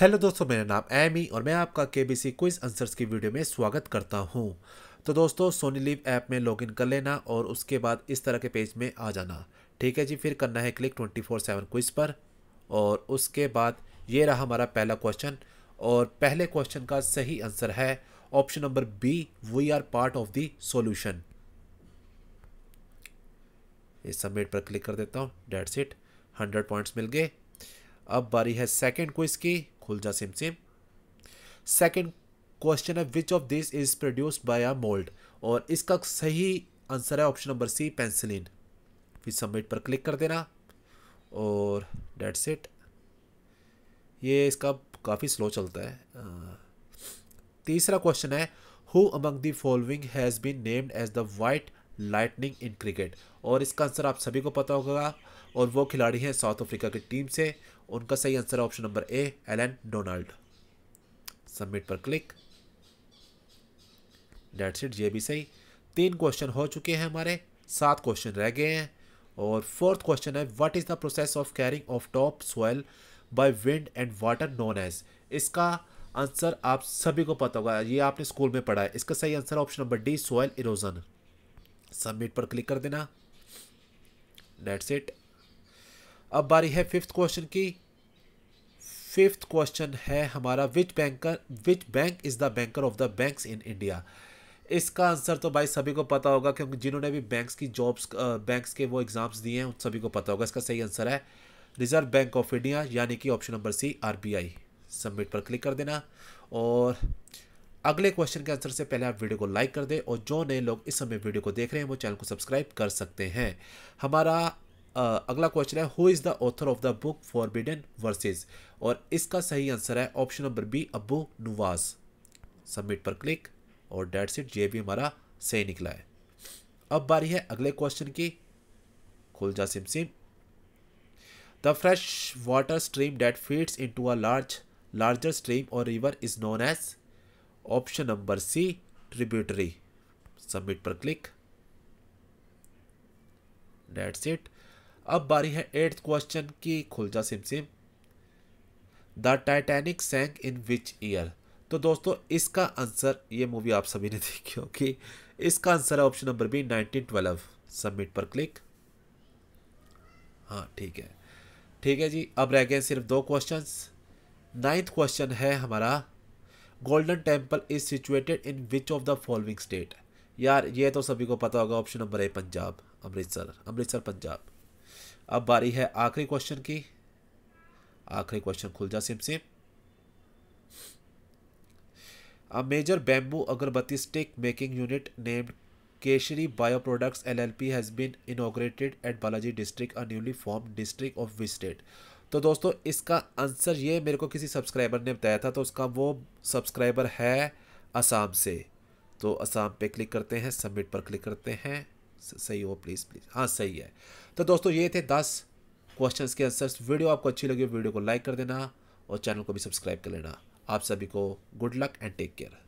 hello दोस्तों मेरा नाम एमी और मैं आपका K B C quiz answers की वीडियो में स्वागत करता हूं तो दोस्तों सोनी लिव ऐप में लॉगिन कर लेना और उसके बाद इस तरह के पेज में आ जाना ठीक है जी फिर करना है click twenty four seven quiz पर और उसके बाद ये रहा हमारा पहला क्वेश्चन और पहले क्वेश्चन का सही आंसर है option number B we are part of the solution इस सबमिट पर क्लिक कर देता हूँ डेट्स इट हंड्रेड पॉइंट्स मिल गए अब बारी है सेकेंड क्विज की खुल जा सेम सेम सेकेंड क्वेश्चन है which of this is produced by a mould और इसका सही आंसर है ऑप्शन नंबर सी पेंसिलिन फिर सबमिट पर क्लिक कर देना और डेट्स इट ये इसका काफ़ी स्लो चलता है तीसरा क्वेश्चन है who among the following has been named as the white lightning in cricket और इसका आंसर आप सभी को पता होगा और वो खिलाड़ी हैं साउथ अफ्रीका की टीम से उनका सही answer option number A Allan Donald submit पर क्लिक डेट सीट ये भी सही तीन क्वेश्चन हो चुके हैं हमारे सात क्वेश्चन रह गए हैं और फोर्थ क्वेश्चन है what is the process of carrying off top soil by wind and water known as इसका आंसर आप सभी को पता होगा ये आपने स्कूल में पढ़ा है इसका सही answer option number D soil erosion submit पर क्लिक कर देना डेट्स इट अब बारी है फिफ्थ क्वेश्चन की फिफ्थ क्वेश्चन है हमारा which banker which bank is the banker of the banks in India इसका आंसर तो भाई सभी को पता होगा क्योंकि जिन्होंने भी बैंक्स की जॉब्स बैंक्स के वो एग्ज़ाम्स दिए हैं उन सभी को पता होगा इसका सही आंसर है रिजर्व बैंक ऑफ इंडिया यानी कि option number C RBI submit पर क्लिक कर देना और अगले क्वेश्चन के आंसर से पहले आप वीडियो को लाइक कर दें और जो नए लोग इस समय वीडियो को देख रहे हैं वो चैनल को सब्सक्राइब कर सकते हैं हमारा अगला क्वेश्चन है who is the author of the book forbidden verses और इसका सही आंसर है option number B Abu Nawas submit पर क्लिक और डेट सीट ये भी हमारा सही निकला है अब बारी है अगले क्वेश्चन की खुल जा सिम सिम the fresh water stream that feeds into a large larger stream or river is known as option number C tributary submit पर क्लिक डेट्स इट अब बारी है एट्थ क्वेश्चन की खुलजा सिम सिम the Titanic sank in which year तो दोस्तों इसका आंसर ये मूवी आप सभी ने देखी होगी इसका आंसर है ऑप्शन नंबर बी 1912 सबमिट पर क्लिक हाँ ठीक है ठीक है जी अब रह गए सिर्फ दो क्वेश्चंस नाइन्थ क्वेश्चन है हमारा golden temple is situated in which of the following state यार ये तो सभी को पता होगा option number A Punjab Amritsar Amritsar Punjab अब बारी है आखिरी क्वेश्चन की आखिरी क्वेश्चन खुल जा सिम सिम a major bamboo agarbatti stick making unit named Keshari L L P has been inaugurated at Balaji district a newly form district of विस्टेट तो दोस्तों इसका आंसर ये मेरे को किसी सब्सक्राइबर ने बताया था तो उसका वो सब्सक्राइबर है असम से तो असम पे क्लिक करते हैं सबमिट पर क्लिक करते हैं सही हो प्लीज़ प्लीज़ हाँ सही है तो दोस्तों ये थे दस क्वेश्चन के आंसर्स वीडियो आपको अच्छी लगी वीडियो को लाइक कर देना और चैनल को भी सब्सक्राइब कर लेना आप सभी को good luck and take care